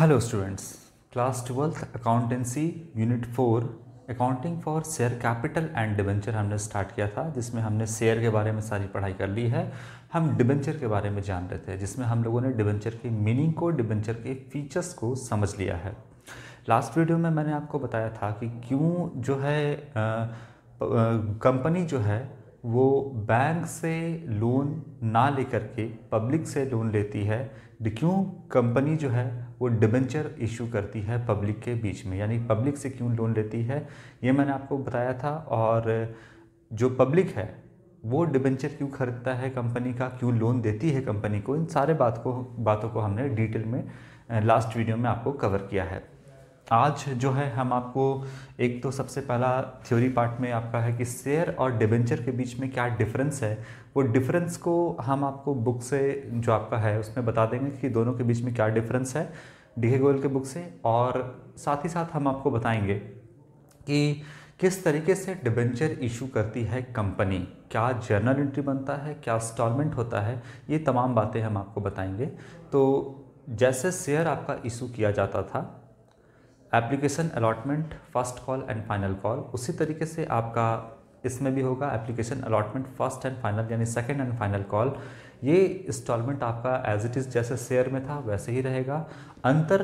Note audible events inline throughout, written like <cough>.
hello students class twelfth accountancy unit four accounting for share capital and debenture हमने start किया था जिसमें हमने शेयर के बारे में सारी पढ़ाई कर ली है हम डिबेंचर के बारे में जान रहे थे जिसमें हम लोगों ने डिबेंचर की मीनिंग को डिबेंचर के फीचर्स को समझ लिया है लास्ट वीडियो में मैंने आपको बताया था कि क्यों जो है कंपनी जो है वो बैंक से लोन ना लेकर के पब्लिक से लोन लेती है क्यों कंपनी जो है वो डिबेंचर इशू करती है पब्लिक के बीच में यानी पब्लिक से क्यों लोन लेती है ये मैंने आपको बताया था और जो पब्लिक है वो डिबेंचर क्यों खरीदता है कंपनी का क्यों लोन देती है कंपनी को इन सारे बात को बातों को हमने डिटेल में लास्ट वीडियो में आपको कवर किया है आज जो है हम आपको एक तो सबसे पहला थ्योरी पार्ट में आपका है कि शेयर और डिबेंचर के बीच में क्या डिफरेंस है वो डिफरेंस को हम आपको बुक से जो आपका है उसमें बता देंगे कि दोनों के बीच में क्या डिफरेंस है डीहे गोयल के बुक से और साथ ही साथ हम आपको बताएंगे कि किस तरीके से डिबेंचर इशू करती है कंपनी क्या जर्नल एंट्री बनता है क्या इंस्टॉलमेंट होता है ये तमाम बातें हम आपको बताएंगे तो जैसे शेयर आपका इशू किया जाता था application allotment first call and final call उसी तरीके से आपका इसमें भी होगा application allotment first and final यानी सेकेंड एंड फाइनल कॉल ये इंस्टॉलमेंट आपका एज इट इज़ जैसे शेयर में था वैसे ही रहेगा अंतर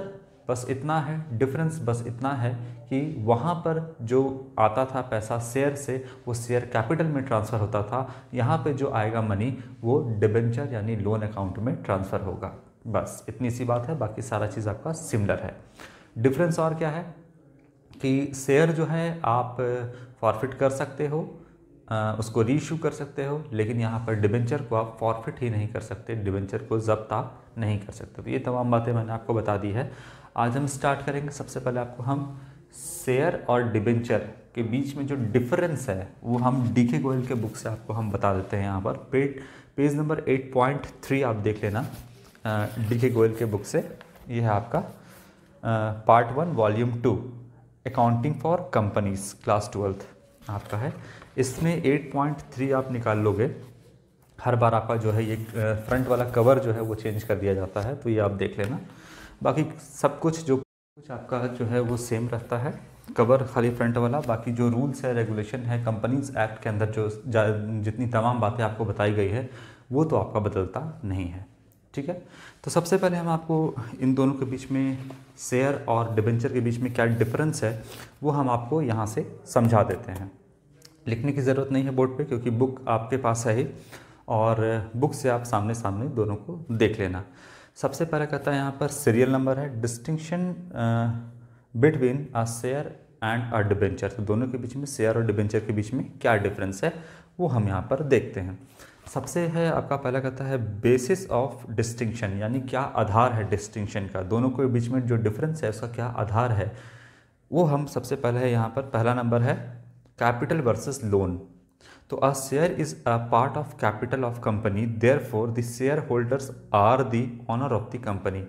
बस इतना है डिफरेंस बस इतना है कि वहाँ पर जो आता था पैसा शेयर से वो शेयर कैपिटल में ट्रांसफ़र होता था यहाँ पे जो आएगा मनी वो डिबेंचर यानी लोन अकाउंट में ट्रांसफ़र होगा बस इतनी सी बात है बाकी सारा चीज़ आपका सिमिलर है डिफरेंस और क्या है कि शेयर जो है आप फॉरफिट कर सकते हो उसको रीइशू कर सकते हो लेकिन यहाँ पर डिबेंचर को आप फॉरफिट ही नहीं कर सकते डिबेंचर को जब्त आप नहीं कर सकते तो ये तमाम बातें मैंने आपको बता दी है आज हम स्टार्ट करेंगे सबसे पहले आपको हम शेयर और डिबेंचर के बीच में जो डिफरेंस है वो हम डी के गोयल के बुक से आपको हम बता देते हैं यहाँ पर page page number eight point three आप देख लेना डी के गोयल के बुक से ये है आपका part one volume two accounting for companies class twelfth आपका है इसमें 8.3 आप निकाल लोगे हर बार आपका जो है ये फ्रंट वाला कवर जो है वो चेंज कर दिया जाता है तो ये आप देख लेना बाकी सब कुछ जो कुछ आपका जो है वो सेम रहता है कवर खाली फ्रंट वाला बाकी जो रूल्स है रेगुलेशन है कंपनीज एक्ट के अंदर जो जितनी तमाम बातें आपको बताई गई है वो तो आपका बदलता नहीं है ठीक है तो सबसे पहले हम आपको इन दोनों के बीच में शेयर और डिबेंचर के बीच में क्या डिफरेंस है वो हम आपको यहाँ से समझा देते हैं लिखने की ज़रूरत नहीं है बोर्ड पे क्योंकि बुक आपके पास है ही और बुक से आप सामने सामने दोनों को देख लेना सबसे पहले कहता है यहाँ पर सीरियल नंबर है distinction between a share and a debenture तो दोनों के बीच में शेयर और डिबेंचर के बीच में क्या डिफरेंस है वो हम यहाँ पर देखते हैं सबसे है आपका पहला कहता है बेसिस ऑफ डिस्टिंक्शन यानी क्या आधार है डिस्टिंक्शन का दोनों के बीच में जो डिफरेंस है उसका क्या आधार है वो हम सबसे पहले है यहाँ पर पहला नंबर है कैपिटल वर्सेस लोन तो a share is a part of capital of company therefore the shareholders are the owner of the company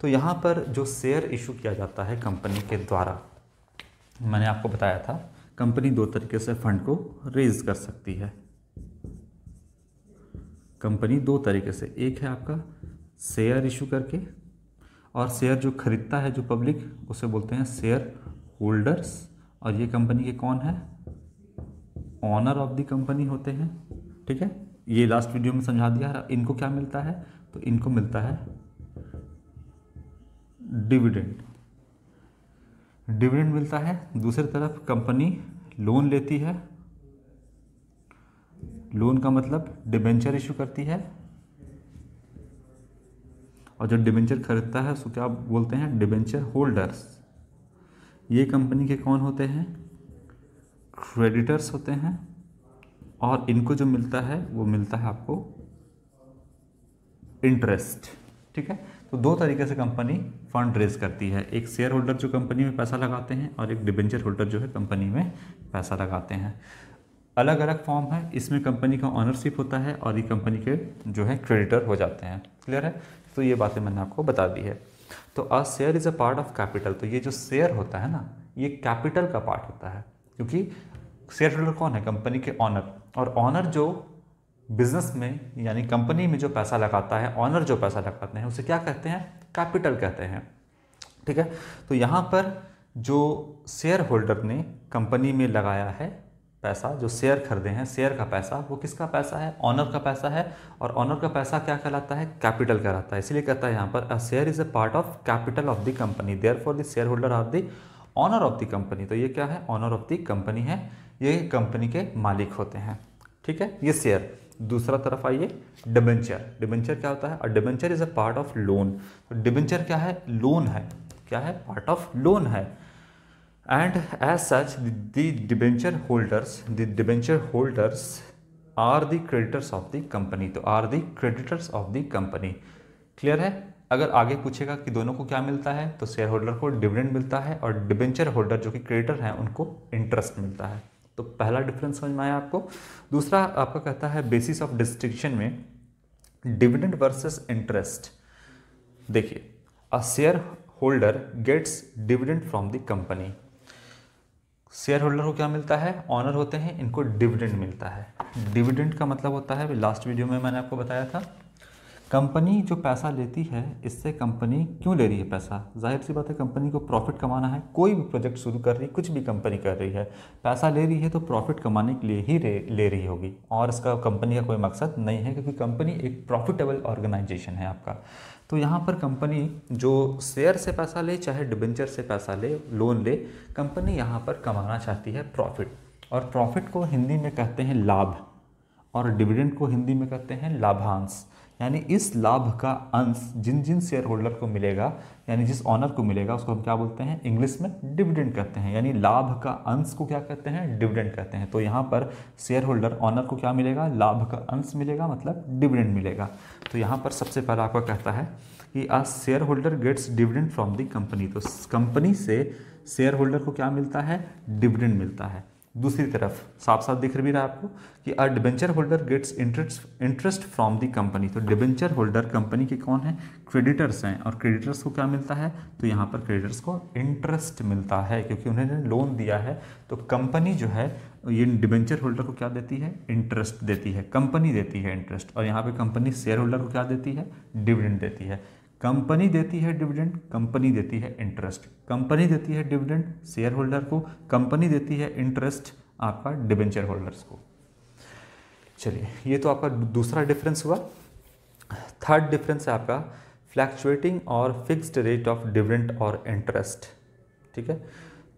तो यहाँ पर जो शेयर इशू किया जाता है कंपनी के द्वारा मैंने आपको बताया था कंपनी दो तरीके से फंड को रेज कर सकती है कंपनी दो तरीके से एक है आपका शेयर इशू करके और शेयर जो खरीदता है जो पब्लिक उसे बोलते हैं शेयर होल्डर्स और ये कंपनी के कौन है ऑनर ऑफ द कंपनी होते हैं ठीक है ये लास्ट वीडियो में समझा दिया है इनको क्या मिलता है तो इनको मिलता है डिविडेंड डिविडेंड मिलता है दूसरी तरफ कंपनी लोन लेती है लोन का मतलब डिबेंचर इशू करती है और जो डिबेंचर खरीदता है उसको क्या बोलते हैं डिबेंचर होल्डर्स ये कंपनी के कौन होते हैं क्रेडिटर्स होते हैं और इनको जो मिलता है वो मिलता है आपको इंटरेस्ट ठीक है तो दो तरीके से कंपनी फंड रेज करती है एक शेयर होल्डर जो कंपनी में पैसा लगाते हैं और एक डिबेंचर होल्डर जो है कंपनी में पैसा लगाते हैं अलग अलग फॉर्म है इसमें कंपनी का ऑनरशिप होता है और ये कंपनी के जो है क्रेडिटर हो जाते हैं क्लियर है तो ये बातें मैंने आपको बता दी है तो a share is a part of capital तो ये जो शेयर होता है ना ये कैपिटल का पार्ट होता है क्योंकि शेयर होल्डर कौन है कंपनी के ऑनर और ऑनर जो बिजनेस में यानी कंपनी में जो पैसा लगाता है ऑनर जो पैसा लगाते हैं उसे क्या कहते हैं कैपिटल कहते हैं ठीक है तो यहाँ पर जो शेयर होल्डर ने कंपनी में लगाया है पैसा जो शेयर खरीदे हैं शेयर का पैसा वो किसका पैसा है ऑनर का पैसा है और ऑनर का पैसा क्या कहलाता है कैपिटल कहलाता है इसलिए कहता है यहाँ पर a share is a part of capital of the company therefore the share holder of the owner of the company तो ये क्या है ऑनर ऑफ द कंपनी है ये कंपनी के मालिक होते हैं ठीक है ये शेयर दूसरा तरफ आइए डिबेंचर डिबेंचर क्या होता है debenture is a part of loan तो डिबेंचर क्या है लोन है क्या है पार्ट ऑफ लोन है and as such the, the debenture holders the debenture holders are the creditors of the company तो are the creditors of the company clear है अगर आगे पूछेगा कि दोनों को क्या मिलता है तो शेयर होल्डर को डिविडेंड मिलता है और डिबेंचर होल्डर जो कि क्रेडिटर हैं उनको इंटरेस्ट मिलता है तो पहला डिफरेंस समझ में आया आपको दूसरा आपका कहता है बेसिस ऑफ डिस्ट्रिक्शन में डिविडेंड वर्सेस इंटरेस्ट देखिए a share holder gets dividend from the company share holder को क्या मिलता है ऑनर होते हैं इनको डिविडेंड मिलता है डिविडेंड का मतलब होता है लास्ट वीडियो में मैंने आपको बताया था कंपनी जो पैसा लेती है इससे कंपनी क्यों ले रही है पैसा जाहिर सी बात है कंपनी को प्रॉफिट कमाना है कोई भी प्रोजेक्ट शुरू कर रही है कुछ भी कंपनी कर रही है पैसा ले रही है तो प्रॉफिट कमाने के लिए ही ले रही होगी और इसका कंपनी का कोई मकसद नहीं है क्योंकि कंपनी एक प्रॉफिटेबल ऑर्गेनाइजेशन है आपका तो यहाँ पर कंपनी जो शेयर से पैसा ले चाहे डिबेंचर से पैसा ले लोन ले कंपनी यहाँ पर कमाना चाहती है प्रॉफिट और प्रॉफिट को हिंदी में कहते हैं लाभ और डिविडेंड को हिंदी में कहते हैं लाभांश यानी इस लाभ का अंश जिन जिन शेयर होल्डर को मिलेगा यानी जिस ऑनर को मिलेगा उसको हम क्या बोलते हैं इंग्लिश में डिविडेंड कहते हैं यानी लाभ का अंश को क्या कहते हैं डिविडेंड कहते हैं तो यहाँ पर शेयर होल्डर ऑनर को क्या मिलेगा लाभ का अंश मिलेगा मतलब डिविडेंड मिलेगा तो यहाँ पर सबसे पहला आपका कहता है कि a share holder gets dividend from the company तो कंपनी से शेयर होल्डर को क्या मिलता है डिविडेंड मिलता है दूसरी तरफ साफ साफ दिख भी रहा है आपको कि a debenture holder gets interest interest from the company तो डिबेंचर होल्डर कंपनी के कौन है क्रेडिटर्स हैं और क्रेडिटर्स को क्या मिलता है तो यहाँ पर क्रेडिटर्स को इंटरेस्ट मिलता है क्योंकि उन्होंने लोन दिया है तो कंपनी जो है ये डिबेंचर होल्डर को क्या देती है इंटरेस्ट देती है कंपनी देती है इंटरेस्ट और यहाँ पर कंपनी शेयर होल्डर को क्या देती है डिविडेंड देती है कंपनी देती है डिविडेंड कंपनी देती है इंटरेस्ट कंपनी देती है डिविडेंड शेयर होल्डर को कंपनी देती है इंटरेस्ट आपका डिबेंचर होल्डर्स को चलिए ये तो आपका दूसरा डिफरेंस हुआ थर्ड डिफरेंस है आपका फ्लैक्चुएटिंग और फिक्स्ड रेट ऑफ डिविडेंड और इंटरेस्ट ठीक है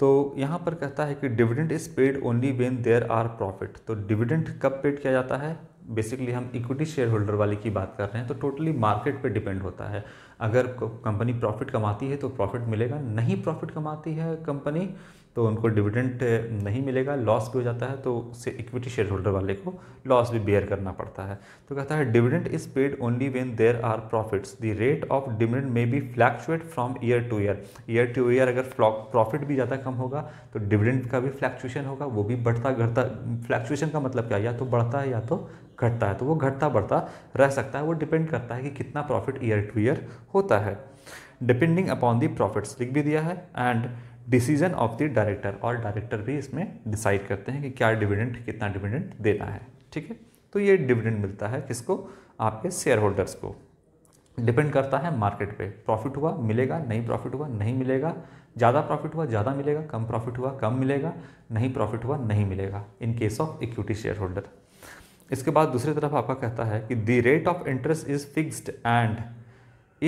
तो यहाँ पर कहता है कि dividend is paid only when there are profit तो डिविडेंड कब पेड किया जाता है बेसिकली हम इक्विटी शेयर होल्डर वाले की बात कर रहे हैं तो टोटली मार्केट पे डिपेंड होता है अगर कंपनी प्रॉफिट कमाती है तो प्रॉफिट मिलेगा नहीं प्रॉफिट कमाती है कंपनी तो उनको डिविडेंड नहीं मिलेगा लॉस भी हो जाता है तो उससे इक्विटी शेयर होल्डर वाले को लॉस भी बेयर करना पड़ता है तो कहता है dividend is paid only when there are profits the rate of dividend may be fluctuate from year to year year to year अगर प्रॉफिट भी ज़्यादा कम होगा तो डिविडेंड का भी फ्लैक्चुएशन होगा वो भी बढ़ता घटता फ्लैक्चुएशन का मतलब क्या या तो बढ़ता है या तो घटता है तो वो घटता बढ़ता रह सकता है वो डिपेंड करता है कि कितना प्रॉफिट ईयर टू ईयर होता है डिपेंडिंग अपॉन दी प्रॉफिट्स लिख भी दिया है and decision of the director और डायरेक्टर भी इसमें डिसाइड करते हैं कि क्या डिविडेंट कितना डिविडेंट देना है ठीक है तो ये डिविडेंट मिलता है किसको आपके शेयर होल्डर्स को डिपेंड करता है मार्केट पे प्रॉफिट हुआ मिलेगा नहीं प्रॉफिट हुआ नहीं मिलेगा ज़्यादा प्रॉफिट हुआ ज़्यादा मिलेगा कम प्रॉफिट हुआ कम मिलेगा नहीं प्रॉफिट हुआ नहीं मिलेगा in case of equity share holder इसके बाद दूसरी तरफ आपका कहता है कि the rate of interest is fixed and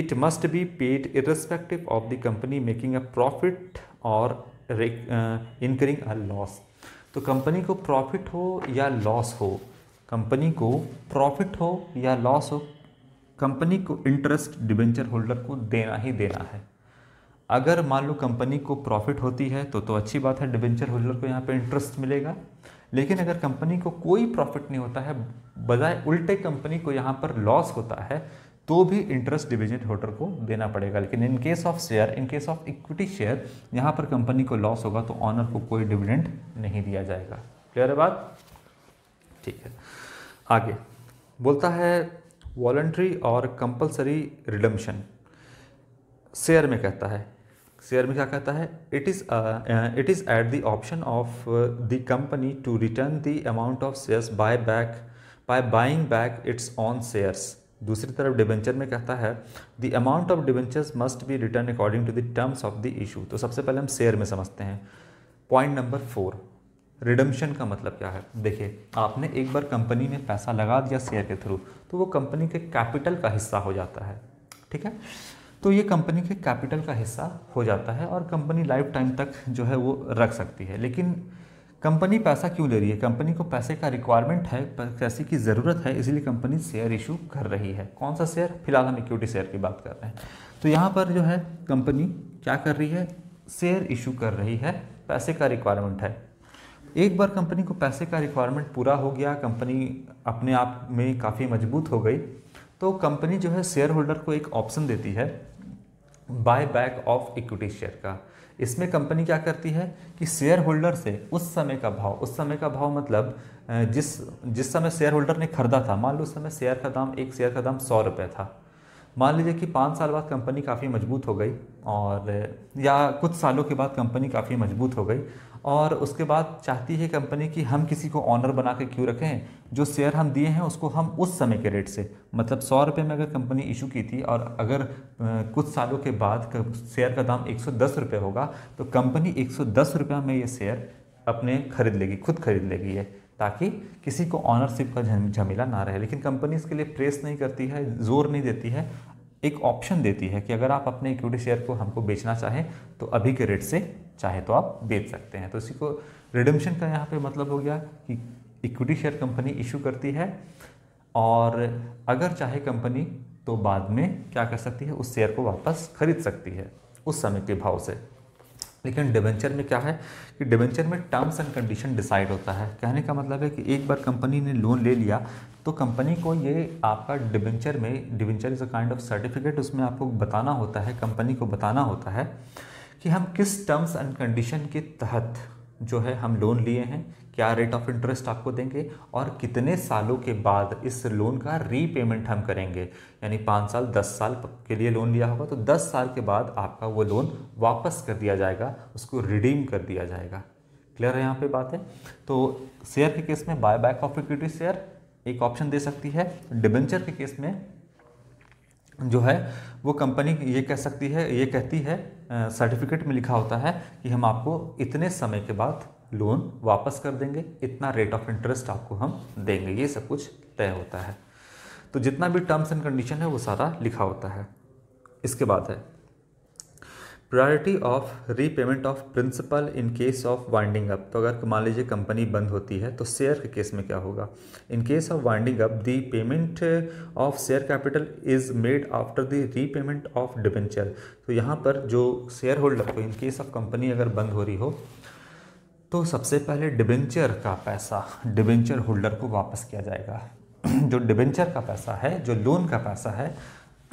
it must be paid irrespective of the company making a profit or uh, incurring a loss तो कंपनी को प्रॉफिट हो या लॉस हो कंपनी को प्रॉफिट हो या लॉस हो कंपनी को इंटरेस्ट डिबेंचर होल्डर को देना ही देना है अगर मान लो कंपनी को प्रॉफिट होती है तो तो अच्छी बात है डिबेंचर होल्डर को यहाँ पे इंटरेस्ट मिलेगा लेकिन अगर कंपनी को कोई प्रॉफिट नहीं होता है बजाय उल्टे कंपनी को यहाँ पर लॉस होता है तो भी इंटरेस्ट डिविजिट होल्डर को देना पड़ेगा लेकिन in case of share in case of equity share यहाँ पर कंपनी को लॉस होगा तो ऑनर को कोई डिविडेंट नहीं दिया जाएगा क्लियर है बात ठीक है आगे बोलता है वॉल्ट्री और कंपलसरी रिडम्शन शेयर में कहता है शेयर में क्या कहता है it is it is at the option of the company to return the amount of shares buy back by buying back its own shares दूसरी तरफ डिबेंचर में कहता है the amount of debentures must be return according to the terms of the issue तो सबसे पहले हम share में समझते हैं पॉइंट नंबर फोर रिडम्शन का मतलब क्या है देखिए आपने एक बार कंपनी में पैसा लगा दिया शेयर के थ्रू तो वो कंपनी के कैपिटल का हिस्सा हो जाता है ठीक है तो ये कंपनी के कैपिटल का हिस्सा हो जाता है और कंपनी लाइफ टाइम तक जो है वो रख सकती है लेकिन कंपनी पैसा क्यों ले रही है कंपनी को पैसे का रिक्वायरमेंट है पैसे की ज़रूरत है इसलिए कंपनी शेयर इशू कर रही है कौन सा शेयर फिलहाल हम इक्विटी शेयर की बात कर रहे हैं तो यहाँ पर जो है कंपनी क्या कर रही है शेयर इशू कर रही है पैसे का रिक्वायरमेंट है एक बार कंपनी को पैसे का रिक्वायरमेंट पूरा हो गया कंपनी अपने आप में काफ़ी मजबूत हो गई तो कंपनी जो है शेयर होल्डर को एक ऑप्शन देती है buy back of equity share का इसमें कंपनी क्या करती है कि शेयर होल्डर से उस समय का भाव उस समय का भाव मतलब जिस जिस समय शेयर होल्डर ने खरीदा था मान लो उस समय शेयर का दाम एक शेयर का दाम सौ रुपये था मान लीजिए कि पाँच साल बाद कंपनी काफ़ी मजबूत हो गई और या कुछ सालों के बाद कंपनी काफ़ी मजबूत हो गई और उसके बाद चाहती है कंपनी कि हम किसी को ऑनर बना के क्यों रखें जो शेयर हम दिए हैं उसको हम उस समय के रेट से मतलब सौ रुपये में अगर कंपनी इशू की थी और अगर कुछ सालों के बाद शेयर का दाम एक सौ होगा तो कंपनी एक सौ में ये शेयर अपने खरीद लेगी खुद खरीद लेगी है ताकि किसी को ऑनरशिप का झमेला ना रहे लेकिन कंपनी इसके लिए प्रेस नहीं करती है जोर नहीं देती है एक ऑप्शन देती है कि अगर आप अपने इक्विटी शेयर को हमको बेचना चाहें तो अभी के रेट से चाहे तो आप बेच सकते हैं तो इसी को रिडम्शन का यहाँ पे मतलब हो गया कि इक्विटी शेयर कंपनी इशू करती है और अगर चाहे कंपनी तो बाद में क्या कर सकती है उस शेयर को वापस खरीद सकती है उस समय के भाव से लेकिन डिबेंचर में क्या है कि डिबेंचर में टर्म्स एंड कंडीशन डिसाइड होता है कहने का मतलब है कि एक बार कंपनी ने लोन ले लिया तो कंपनी को ये आपका डिबेंचर में debenture is a kind of certificate उसमें आपको बताना होता है कंपनी को बताना होता है कि हम किस टर्म्स एंड कंडीशन के तहत जो है हम लोन लिए हैं क्या रेट ऑफ इंटरेस्ट आपको देंगे और कितने सालों के बाद इस लोन का रीपेमेंट हम करेंगे यानी पाँच साल दस साल के लिए लोन लिया होगा तो दस साल के बाद आपका वो लोन वापस कर दिया जाएगा उसको रिडीम कर दिया जाएगा क्लियर है यहाँ पे बात है तो शेयर के केस में buy back of equity share एक ऑप्शन दे सकती है डिबेंचर के केस में जो है वो कंपनी ये कह सकती है ये कहती है सर्टिफिकेट में लिखा होता है कि हम आपको इतने समय के बाद लोन वापस कर देंगे इतना रेट ऑफ इंटरेस्ट आपको हम देंगे ये सब कुछ तय होता है तो जितना भी टर्म्स एंड कंडीशन है वो सारा लिखा होता है इसके बाद है priority of repayment of principal in case of winding up तो अगर मान लीजिए कंपनी बंद होती है तो शेयर के केस में क्या होगा in case of winding up the payment of share capital is made after the repayment of debenture तो यहाँ पर जो शेयर होल्डर को इन केस ऑफ कंपनी अगर बंद हो रही हो तो सबसे पहले डिबेंचर का पैसा डिबेंचर होल्डर को वापस किया जाएगा <clears throat> जो डिबेंचर का पैसा है जो लोन का पैसा है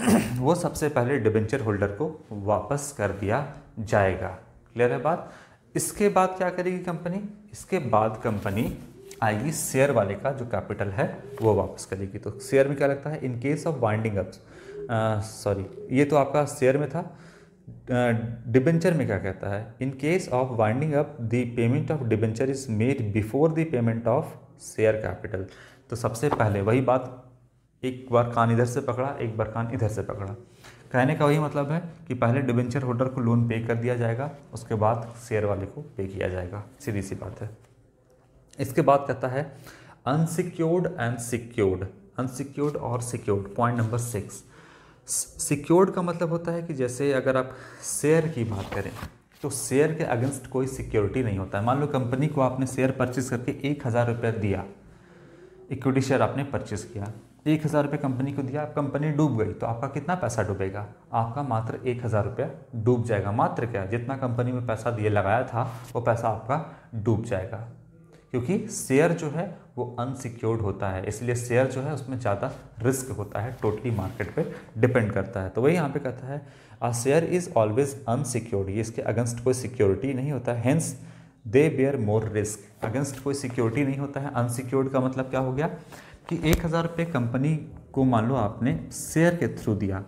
<clears throat> वो सबसे पहले डिबेंचर होल्डर को वापस कर दिया जाएगा क्लियर है बात इसके बाद क्या करेगी कंपनी इसके बाद कंपनी आएगी शेयर वाले का जो कैपिटल है वो वापस करेगी तो शेयर में क्या लगता है in case of winding up sorry ये तो आपका शेयर में था डिबेंचर uh, में क्या कहता है in case of winding up the payment of debenture is made before the payment of share capital तो सबसे पहले वही बात एक बार कान इधर से पकड़ा एक बार कान इधर से पकड़ा कहने का वही मतलब है कि पहले डिबेंचर होल्डर को लोन पे कर दिया जाएगा उसके बाद शेयर वाले को पे किया जाएगा सीधी सी बात है इसके बाद कहता है अनसिक्योर्ड एंड सिक्योर्ड अनसिक्योर्ड और secured point number six secured का मतलब होता है कि जैसे अगर आप शेयर की बात करें तो शेयर के अगेंस्ट कोई सिक्योरिटी नहीं होता है मान लो कंपनी को आपने शेयर परचेज करके एक हज़ार रुपया दिया इक्विटी शेयर आपने परचेज किया एक हज़ार रुपये कंपनी को दिया कंपनी डूब गई तो आपका कितना पैसा डूबेगा आपका मात्र एक हज़ार रुपया डूब जाएगा मात्र क्या जितना कंपनी में पैसा दिए लगाया था वो पैसा आपका डूब जाएगा क्योंकि शेयर जो है वो अनसिक्योर्ड होता है इसलिए शेयर जो है उसमें ज़्यादा रिस्क होता है टोटली मार्केट पे डिपेंड करता है तो वही यहाँ पे कहता है a share is always unsecured ये इसके अगेंस्ट कोई सिक्योरिटी नहीं होता hence they bear more risk against कोई सिक्योरिटी नहीं होता है अनसिक्योर्ड का मतलब क्या हो गया कि एक हज़ार रुपये कंपनी को मान लो आपने शेयर के थ्रू दिया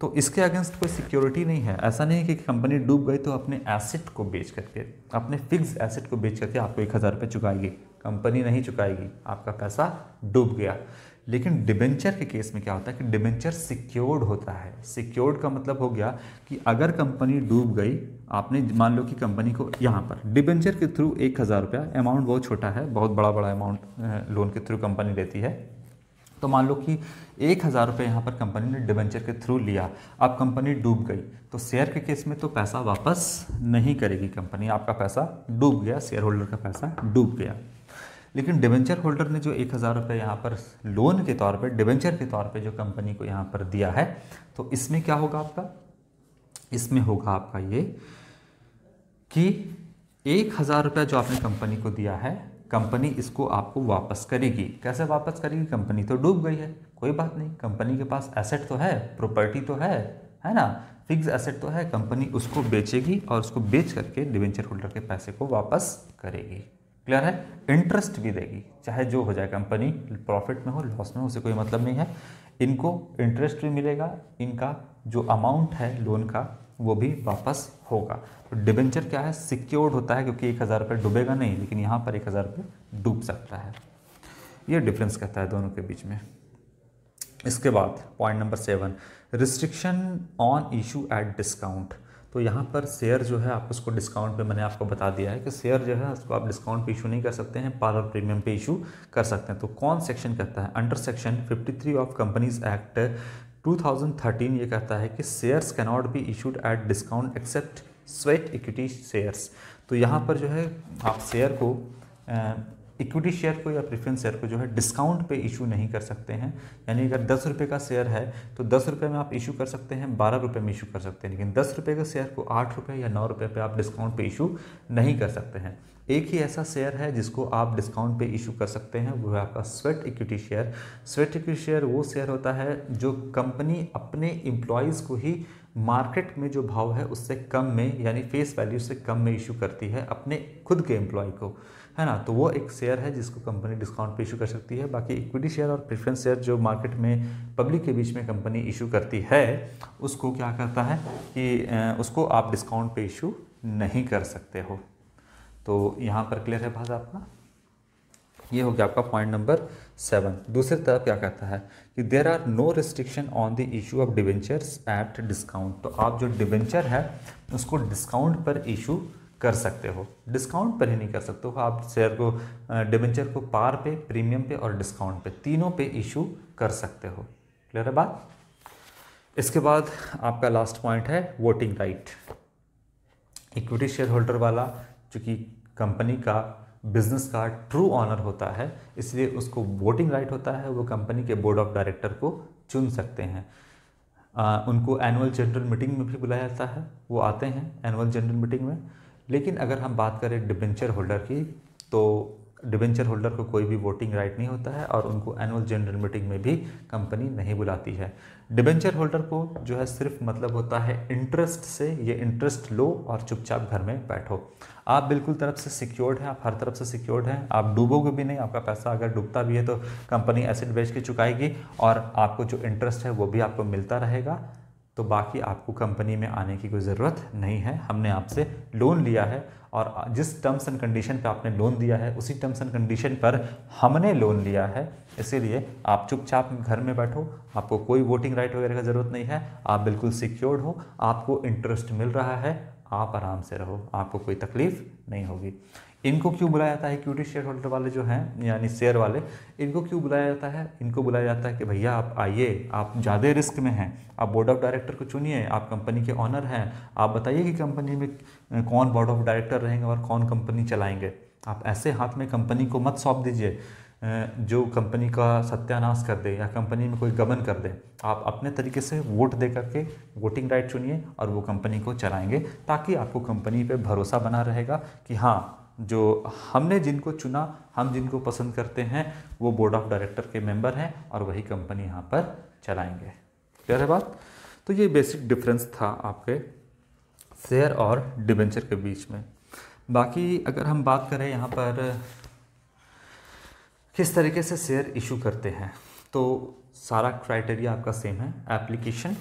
तो इसके अगेंस्ट कोई सिक्योरिटी नहीं है ऐसा नहीं है कि कंपनी डूब गई तो अपने एसेट को बेच करके अपने फिक्स एसेट को बेच करके आपको एक हज़ार रुपये चुकाएगी कंपनी नहीं चुकाएगी आपका पैसा डूब गया लेकिन डिबेंचर के केस में क्या होता है कि डिबेंचर सिक्योर्ड होता है सिक्योर्ड का मतलब हो गया कि अगर कंपनी डूब गई आपने मान लो कि कंपनी को यहाँ पर डिबेंचर के थ्रू एक हज़ार रुपया अमाउंट बहुत छोटा है बहुत बड़ा बड़ा अमाउंट लोन के थ्रू कंपनी लेती है तो मान लो कि एक हज़ार रुपये यहाँ पर कंपनी ने डिबेंचर के थ्रू लिया अब कंपनी डूब गई तो शेयर के केस में तो पैसा वापस नहीं करेगी कंपनी आपका पैसा डूब गया शेयर होल्डर का पैसा डूब गया लेकिन डिबेंचर होल्डर ने जो एक हज़ार रुपये यहाँ पर लोन के तौर पर डिबेंचर के तौर पे जो कंपनी को यहाँ पर दिया है तो इसमें क्या होगा आपका इसमें होगा आपका ये कि एक हज़ार रुपया जो आपने कंपनी को दिया है कंपनी इसको आपको वापस करेगी कैसे वापस करेगी कंपनी तो डूब गई है कोई बात नहीं कंपनी के पास एसेट तो है प्रॉपर्टी तो है है ना फिक्स एसेट तो है कंपनी उसको बेचेगी और उसको बेच करके डिवेंचर होल्डर के पैसे को वापस करेगी क्लियर है इंटरेस्ट भी देगी चाहे जो हो जाए कंपनी प्रॉफिट में हो लॉस में हो उसे कोई मतलब नहीं है इनको इंटरेस्ट भी मिलेगा इनका जो अमाउंट है लोन का वो भी वापस होगा तो डिबेंचर क्या है सिक्योर्ड होता है क्योंकि एक हज़ार रुपये डूबेगा नहीं लेकिन यहाँ पर एक हज़ार रुपये डूब सकता है ये डिफरेंस कहता है दोनों के बीच में इसके बाद point number seven restriction on issue at discount तो यहाँ पर शेयर जो है आप उसको डिस्काउंट पे मैंने आपको बता दिया है कि शेयर जो है उसको आप डिस्काउंट पे इशू नहीं कर सकते हैं पार्लर प्रीमियम पे इशू कर सकते हैं तो कौन सेक्शन कहता है under section 53 of companies act 2013 ये कहता है कि shares cannot be issued at discount except sweat equity shares तो यहाँ पर जो है आप शेयर को इक्विटी शेयर को या प्रेफरेंस शेयर को जो है डिस्काउंट पे इशू नहीं कर सकते हैं यानी अगर दस रुपये का शेयर है तो दस रुपये में आप इशू कर सकते हैं बारह रुपये में इशू कर सकते हैं लेकिन दस रुपये के शेयर को आठ रुपये या नौ रुपये पर आप डिस्काउंट पे इशू नहीं कर सकते हैं एक ही ऐसा शेयर है जिसको आप डिस्काउंट पे इशू कर सकते हैं वो है आपका sweat equity share sweat equity share वो शेयर होता है जो कंपनी अपने इम्प्लॉयज़ को ही मार्केट में जो भाव है उससे कम में यानी फेस वैल्यू से कम में इशू करती है अपने खुद के एम्प्लॉय को है ना तो वो एक शेयर है जिसको कंपनी डिस्काउंट पे इशू कर सकती है बाकी इक्विटी शेयर और प्रेफरेंस शेयर जो मार्केट में पब्लिक के बीच में कंपनी इशू करती है उसको क्या करता है कि उसको आप डिस्काउंट पे इशू नहीं कर सकते हो तो यहाँ पर क्लियर है बात आपका ये हो गया आपका पॉइंट नंबर सेवन दूसरी तरफ क्या कहता है कि there are no restriction on the issue of debentures at discount तो आप जो डिवेंचर है उसको डिस्काउंट पर इशू कर सकते हो डिस्काउंट पर ही नहीं कर सकते हो आप शेयर को डिबेंचर को पार पे प्रीमियम पे और डिस्काउंट पे तीनों पे इशू कर सकते हो क्लियर है बात इसके बाद आपका लास्ट पॉइंट है voting right equity share holder वाला चूँकि कंपनी का बिजनेस का ट्रू ऑनर होता है इसलिए उसको वोटिंग राइट होता है वो कंपनी के बोर्ड ऑफ डायरेक्टर को चुन सकते हैं आ, उनको एनुअल जनरल मीटिंग में भी बुलाया जाता है वो आते हैं एनुअल जनरल मीटिंग में लेकिन अगर हम बात करें डिबेंचर होल्डर की तो डिबेंचर होल्डर को कोई भी वोटिंग राइट नहीं होता है और उनको एनुअल जनरल मीटिंग में भी कंपनी नहीं बुलाती है डिबेंचर होल्डर को जो है सिर्फ मतलब होता है इंटरेस्ट से ये इंटरेस्ट लो और चुपचाप घर में बैठो आप बिल्कुल तरफ से सिक्योर्ड हैं आप हर तरफ से सिक्योर्ड हैं आप डूबोगे भी नहीं आपका पैसा अगर डूबता भी है तो कंपनी एसेट बेच के चुकाएगी और आपको जो इंटरेस्ट है वो भी आपको मिलता रहेगा तो बाकी आपको कंपनी में आने की कोई ज़रूरत नहीं है हमने आपसे लोन लिया है और जिस टर्म्स एंड कंडीशन पे आपने लोन दिया है उसी टर्म्स एंड कंडीशन पर हमने लोन लिया है इसीलिए आप चुपचाप घर में बैठो आपको कोई वोटिंग राइट वगैरह की ज़रूरत नहीं है आप बिल्कुल सिक्योर्ड हो आपको इंटरेस्ट मिल रहा है आप आराम से रहो आपको कोई तकलीफ़ नहीं होगी इनको क्यों बुलाया जाता है इक्विटी शेयर होल्डर वाले जो हैं यानी शेयर वाले इनको क्यों बुलाया जाता है इनको बुलाया जाता है कि भैया आप आइए आप ज़्यादा रिस्क में हैं आप बोर्ड ऑफ डायरेक्टर को चुनिए आप कंपनी के ऑनर हैं आप बताइए कि कंपनी में कौन बोर्ड ऑफ डायरेक्टर रहेंगे और कौन कंपनी चलाएंगे आप ऐसे हाथ में कंपनी को मत सौंप दीजिए जो कंपनी का सत्यानाश कर दे या कंपनी में कोई गबन कर दे आप अपने तरीके से वोट दे करके वोटिंग राइट चुनिए और वो कंपनी को चलाएंगे ताकि आपको कंपनी पे भरोसा बना रहेगा कि हाँ जो हमने जिनको चुना हम जिनको पसंद करते हैं वो बोर्ड ऑफ डायरेक्टर के मेंबर हैं और वही कंपनी यहाँ पर चलाएंगे क्लियर है बात तो ये बेसिक डिफरेंस था आपके शेयर और डिबेंचर के बीच में बाकी अगर हम बात करें यहाँ पर किस तरीके से शेयर इशू करते हैं तो सारा क्राइटेरिया आपका सेम है एप्लीकेशन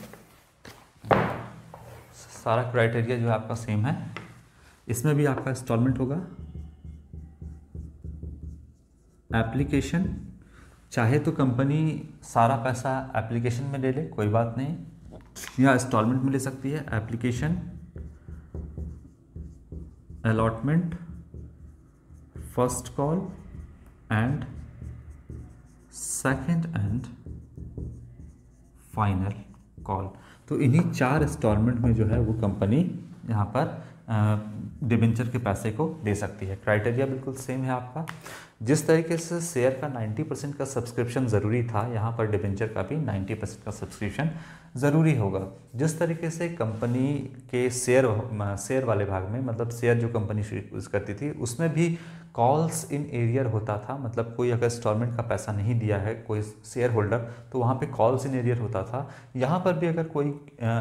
सारा क्राइटेरिया जो है आपका सेम है इसमें भी आपका इंस्टॉलमेंट होगा एप्लीकेशन चाहे तो कंपनी सारा पैसा एप्लीकेशन में ले ले कोई बात नहीं या इंस्टॉलमेंट में ले सकती है application allotment first call and second and final call तो इन्हीं चार इंस्टॉलमेंट में जो है वो कंपनी यहाँ पर डिबेंचर के पैसे को दे सकती है क्राइटेरिया बिल्कुल सेम है आपका जिस तरीके से शेयर का 90 परसेंट का सब्सक्रिप्शन ज़रूरी था यहाँ पर डिबेंचर का भी 90 परसेंट का सब्सक्रिप्शन ज़रूरी होगा जिस तरीके से कंपनी के शेयर शेयर वाले भाग में मतलब शेयर जो कंपनी यूज़ करती थी उसमें भी कॉल्स इन एरियर होता था मतलब कोई अगर इंस्टॉलमेंट का पैसा नहीं दिया है कोई शेयर होल्डर तो वहाँ पर कॉल्स इन एरियर होता था यहाँ पर भी अगर कोई आ,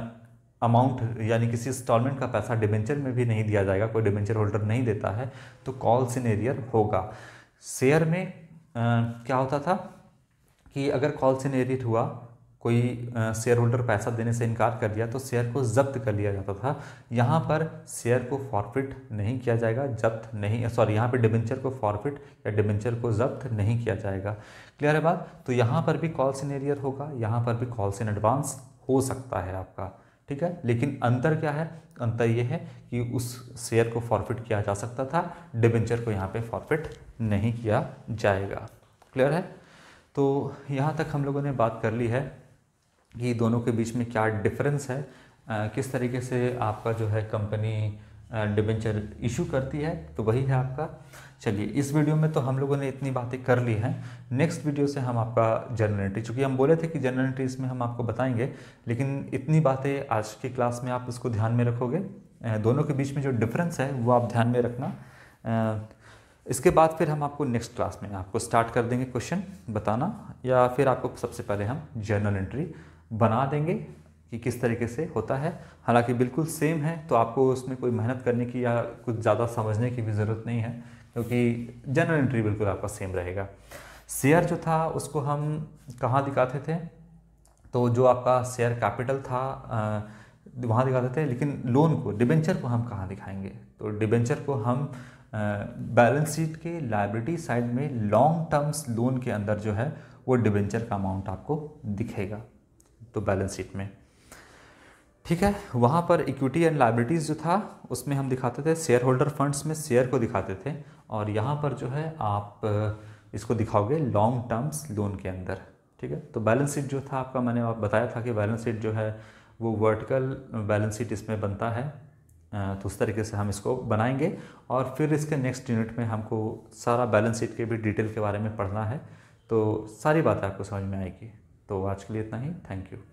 अमाउंट यानी किसी इंस्टॉलमेंट का पैसा डिबेंचर में भी नहीं दिया जाएगा कोई डिबेंचर होल्डर नहीं देता है तो कॉल सिनेरियर होगा शेयर में आ, क्या होता था कि अगर कॉल सिनेरिट हुआ कोई शेयर होल्डर पैसा देने से इनकार कर दिया तो शेयर को जब्त कर लिया जाता था यहाँ पर शेयर को फॉरफिट नहीं किया जाएगा जब्त नहीं सॉरी यहाँ पे डिबेंचर को फॉरफिट या डिबेंचर को जब्त नहीं किया जाएगा क्लियर है बात तो यहाँ पर भी कॉल सिनेरियर होगा यहाँ पर भी कॉल्स इन एडवांस हो सकता है आपका ठीक है लेकिन अंतर क्या है अंतर यह है कि उस शेयर को फॉरफिट किया जा सकता था डिबेंचर को यहाँ पे फॉरफिट नहीं किया जाएगा क्लियर है तो यहाँ तक हम लोगों ने बात कर ली है कि दोनों के बीच में क्या डिफरेंस है आ, किस तरीके से आपका जो है कंपनी डिबेंचर इशू करती है तो वही है आपका चलिए इस वीडियो में तो हम लोगों ने इतनी बातें कर ली हैं नेक्स्ट वीडियो से हम आपका जनरल एंट्री चूँकि हम बोले थे कि जनरल एंट्री इसमें हम आपको बताएंगे लेकिन इतनी बातें आज की क्लास में आप उसको ध्यान में रखोगे दोनों के बीच में जो डिफरेंस है वो आप ध्यान में रखना इसके बाद फिर हम आपको नेक्स्ट क्लास में आपको स्टार्ट कर देंगे क्वेश्चन बताना या फिर आपको सबसे पहले हम जर्नल एंट्री बना देंगे कि किस तरीके से होता है हालांकि बिल्कुल सेम है तो आपको उसमें कोई मेहनत करने की या कुछ ज़्यादा समझने की भी ज़रूरत नहीं है क्योंकि जनरल एंट्री बिल्कुल आपका सेम रहेगा शेयर जो था उसको हम कहाँ दिखाते थे तो जो आपका शेयर कैपिटल था वहाँ दिखाते थे लेकिन लोन को डिबेंचर को हम कहाँ दिखाएंगे तो डिबेंचर को हम बैलेंस शीट के लाइब्रेटी साइड में लॉन्ग टर्म्स लोन के अंदर जो है वो डिबेंचर का अमाउंट आपको दिखेगा तो बैलेंस शीट में ठीक है वहाँ पर इक्विटी एंड लाइबिलिटीज़ जो था उसमें हम दिखाते थे शेयर होल्डर फंड्स में शेयर को दिखाते थे और यहाँ पर जो है आप इसको दिखाओगे लॉन्ग टर्म्स लोन के अंदर ठीक है तो बैलेंस शीट जो था आपका मैंने आप बताया था कि बैलेंस शीट जो है वो वर्टिकल बैलेंस शीट इसमें बनता है तो उस तरीके से हम इसको बनाएंगे और फिर इसके नेक्स्ट यूनिट में हमको सारा बैलेंस शीट के भी डिटेल के बारे में पढ़ना है तो सारी बातें आपको समझ में आएगी तो आज के लिए इतना ही थैंक यू